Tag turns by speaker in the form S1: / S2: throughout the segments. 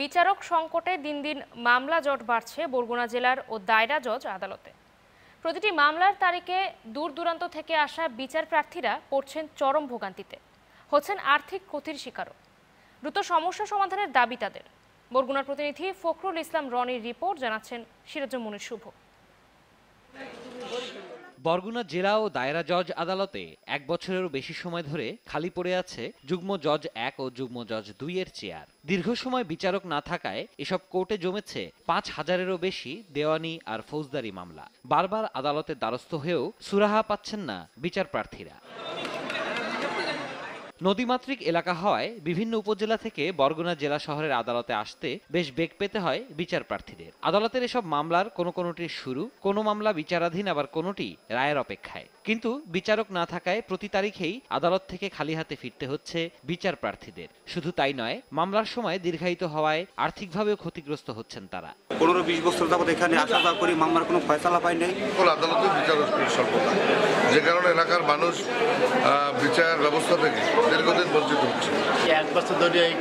S1: বিচারক সংকটে দিন দিন মামলা জট বাড়ছে বরগুনা জেলার ও দায়রা জজ আদালতে প্রতিটি মামলার তারিখে দূর দূরান্ত থেকে আসা বিচার প্রার্থীরা পড়ছেন চরম ভোগান্তিতে হচ্ছেন আর্থিক ক্ষতির শিকারও দ্রুত সমস্যা সমাধানের দাবি তাদের বরগুনার প্রতিনিধি ফখরুল ইসলাম রনির রিপোর্ট জানাচ্ছেন সিরাজমনির শুভ
S2: বরগুনা জেলা ও দায়রা জজ আদালতে এক বছরেরও বেশি সময় ধরে খালি পড়ে আছে যুগ্ম জজ এক ও যুগ্ম জজ দুই এর চেয়ার দীর্ঘ সময় বিচারক না থাকায় এসব কোর্টে জমেছে পাঁচ হাজারেরও বেশি দেওয়ানি আর ফৌজদারি মামলা বারবার আদালতের দ্বারস্থ হয়েও সুরাহা পাচ্ছেন না বিচার প্রার্থীরা নদীমাতৃক এলাকা হওয়ায় বিভিন্ন উপজেলা থেকে বরগুনা জেলা শহরের আদালতে আসতে বেশ বেগ পেতে হয় বিচার প্রার্থীদের আদালতের এসব মামলার কোনো কোনোটির শুরু কোনো মামলা বিচারাধীন আবার কোনোটি রায়ের অপেক্ষায় কিন্তু বিচারক না থাকায় প্রতি তারিখেই আদালত থেকে খালি হাতে ফিরতে হচ্ছে বিচার প্রার্থীদের শুধু তাই নয় মামলার সময় দীর্ঘায়িত হওয়ায় আর্থিকভাবেও ক্ষতিগ্রস্ত হচ্ছেন তারা পনেরো বিশ বছর যাবৎ এখানে আসা যাওয়া করি মামলার কোনো ফয়সালা পাই নাই বিচারক স্বল্পতা যে কারণে এলাকার মানুষ বিচার ব্যবস্থা থেকে দীর্ঘদিন বঞ্চিত হচ্ছে
S1: এক বছর ধরে এই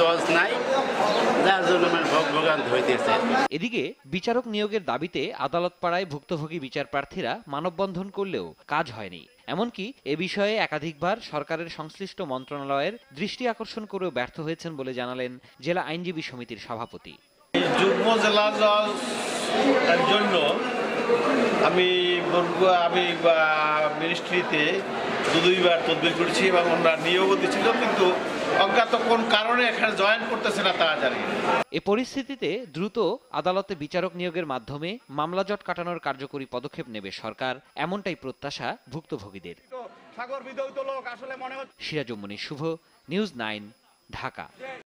S1: জজ
S2: নাই এদিকে বিচারক নিয়োগের দাবিতে আদালত পাড়ায় ভুক্তভোগী বিচার প্রার্থীরা মানববন্ধন করলেও কাজ হয়নি এমনকি এ বিষয়ে একাধিকবার সরকারের সংশ্লিষ্ট মন্ত্রণালয়ের দৃষ্টি আকর্ষণ করেও ব্যর্থ হয়েছেন বলে জানালেন জেলা আইনজীবী সমিতির সভাপতি যুগ্ম জেলা জজ জন্য আমি বরগুয়া আমি মিনিস্ট্রিতে দু দুইবার তদবির করেছি এবং আমরা নিয়োগও দিয়েছিল কিন্তু অজ্ঞাত কোন কারণে এখানে জয়েন করতেছে না তারা জানি এ পরিস্থিতিতে দ্রুত আদালতে বিচারক নিয়োগের মাধ্যমে মামলা জট কাটানোর কার্যকরী পদক্ষেপ নেবে সরকার এমনটাই প্রত্যাশা ভুক্তভোগীদের সিরাজমণি শুভ নিউজ নাইন ঢাকা